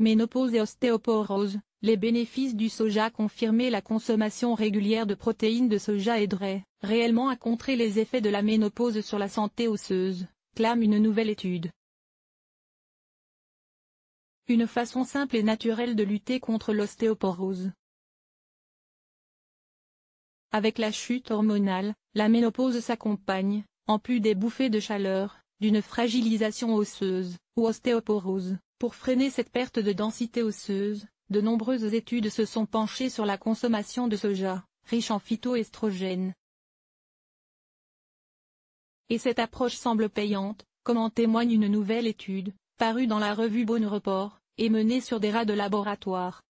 ménopause et ostéoporose, les bénéfices du soja confirmer la consommation régulière de protéines de soja aiderait réellement à contrer les effets de la ménopause sur la santé osseuse, clame une nouvelle étude. Une façon simple et naturelle de lutter contre l'ostéoporose. Avec la chute hormonale, la ménopause s'accompagne, en plus des bouffées de chaleur, d'une fragilisation osseuse, ou ostéoporose. Pour freiner cette perte de densité osseuse, de nombreuses études se sont penchées sur la consommation de soja, riche en phytoestrogènes. Et cette approche semble payante, comme en témoigne une nouvelle étude, parue dans la revue Bone Report, et menée sur des rats de laboratoire.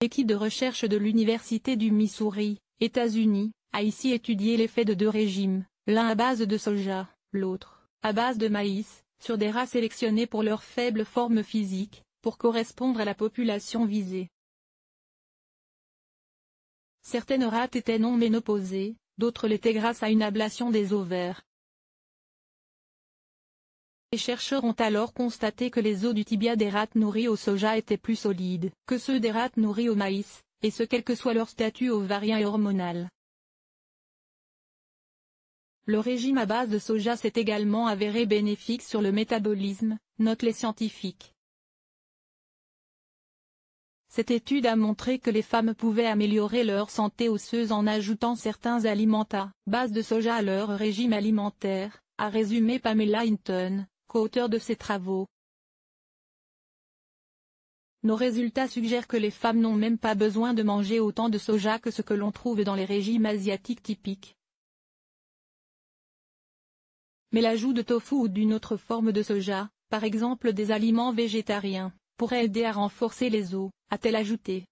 L'équipe de recherche de l'Université du Missouri, États-Unis, a ici étudié l'effet de deux régimes, l'un à base de soja, l'autre, à base de maïs, sur des rats sélectionnés pour leur faible forme physique, pour correspondre à la population visée. Certaines rats étaient non ménopausées, d'autres l'étaient grâce à une ablation des ovaires. Les chercheurs ont alors constaté que les os du tibia des rats nourris au soja étaient plus solides que ceux des rats nourris au maïs, et ce quel que soit leur statut ovarien et hormonal. Le régime à base de soja s'est également avéré bénéfique sur le métabolisme, notent les scientifiques. Cette étude a montré que les femmes pouvaient améliorer leur santé osseuse en ajoutant certains aliments à base de soja à leur régime alimentaire, a résumé Pamela Hinton, co-auteur de ces travaux. Nos résultats suggèrent que les femmes n'ont même pas besoin de manger autant de soja que ce que l'on trouve dans les régimes asiatiques typiques, mais l'ajout de tofu ou d'une autre forme de soja, par exemple des aliments végétariens, pourrait aider à renforcer les os, a-t-elle ajouté.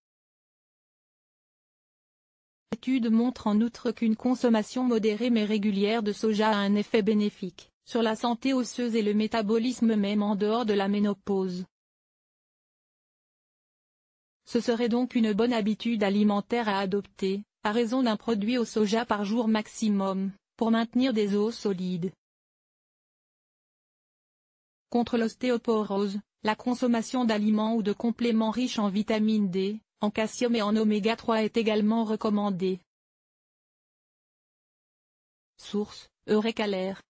L'étude montre en outre qu'une consommation modérée mais régulière de soja a un effet bénéfique sur la santé osseuse et le métabolisme même en dehors de la ménopause. Ce serait donc une bonne habitude alimentaire à adopter, à raison d'un produit au soja par jour maximum, pour maintenir des os solides contre l'ostéoporose, la consommation d'aliments ou de compléments riches en vitamine D, en calcium et en oméga 3 est également recommandée. Source, Eurecalaire,